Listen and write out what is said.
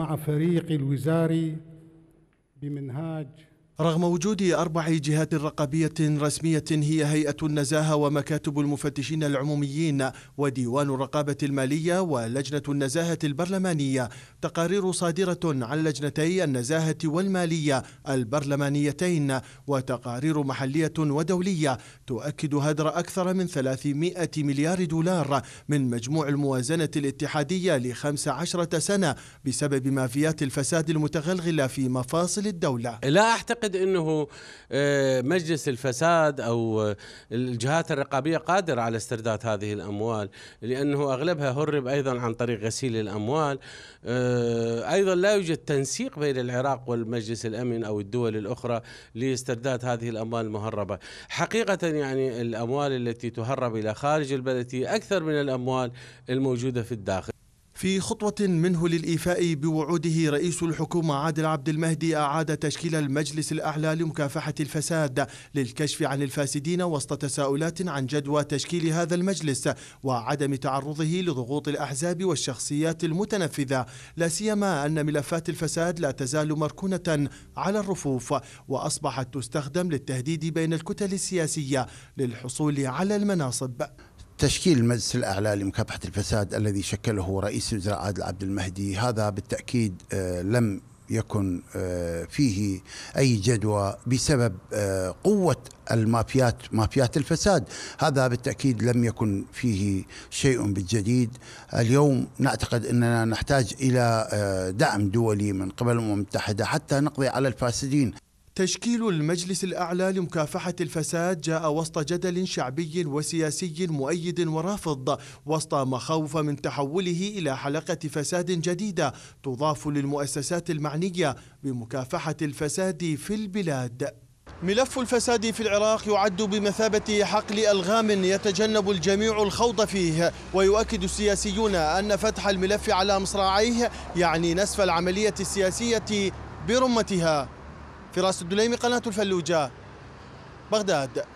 مع فريق الوزاري بمنهاج رغم وجود أربع جهات رقابية رسمية هي هيئة النزاهة ومكاتب المفتشين العموميين وديوان الرقابة المالية ولجنة النزاهة البرلمانية تقارير صادرة عن لجنتي النزاهة والمالية البرلمانيتين وتقارير محلية ودولية تؤكد هدر أكثر من 300 مليار دولار من مجموع الموازنة الاتحادية لخمس عشرة سنة بسبب مافيات الفساد المتغلغلة في مفاصل الدولة لا أعتقد اعتقد انه آه، مجلس الفساد او آه، الجهات الرقابيه قادره على استرداد هذه الاموال لانه اغلبها هرب ايضا عن طريق غسيل الاموال آه، ايضا لا يوجد تنسيق بين العراق والمجلس الامن او الدول الاخرى لاسترداد هذه الاموال المهربه حقيقه يعني الاموال التي تهرب الى خارج البلد هي اكثر من الاموال الموجوده في الداخل في خطوة منه للإيفاء بوعوده رئيس الحكومة عادل عبد المهدي أعاد تشكيل المجلس الأعلى لمكافحة الفساد للكشف عن الفاسدين وسط تساؤلات عن جدوى تشكيل هذا المجلس وعدم تعرضه لضغوط الأحزاب والشخصيات المتنفذة لا سيما أن ملفات الفساد لا تزال مركونة على الرفوف وأصبحت تستخدم للتهديد بين الكتل السياسية للحصول على المناصب تشكيل المجلس الأعلى لمكافحة الفساد الذي شكله رئيس الوزراء عادل عبد المهدي هذا بالتأكيد آه، لم يكن آه، فيه أي جدوى بسبب آه، قوة المافيات مافيات الفساد هذا بالتأكيد لم يكن فيه شيء بالجديد اليوم نعتقد أننا نحتاج إلى دعم دولي من قبل الأمم المتحدة حتى نقضي على الفاسدين تشكيل المجلس الأعلى لمكافحة الفساد جاء وسط جدل شعبي وسياسي مؤيد ورافض وسط مخاوف من تحوله إلى حلقة فساد جديدة تضاف للمؤسسات المعنية بمكافحة الفساد في البلاد ملف الفساد في العراق يعد بمثابة حقل ألغام يتجنب الجميع الخوض فيه ويؤكد السياسيون أن فتح الملف على مصراعيه يعني نسف العملية السياسية برمتها فراس الدليمي قناة الفلوجة بغداد